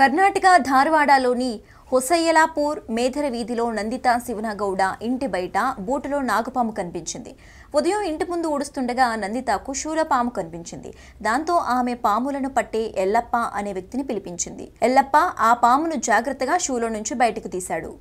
కర్ణాటక ధార్వాడలోని హొసయ్యలాపూర్ మేధర వీధిలో నందిత శివనగౌడ ఇంటి బయట బూటులో నాగుపాము కనిపించింది ఉదయం ఇంటి ముందు ఊడుస్తుండగా నందితకు పాము కనిపించింది దాంతో ఆమె పాములను పట్టే ఎల్లప్ప అనే వ్యక్తిని పిలిపించింది ఎల్లప్ప ఆ పామును జాగ్రత్తగా షూలో నుంచి బయటకు తీశాడు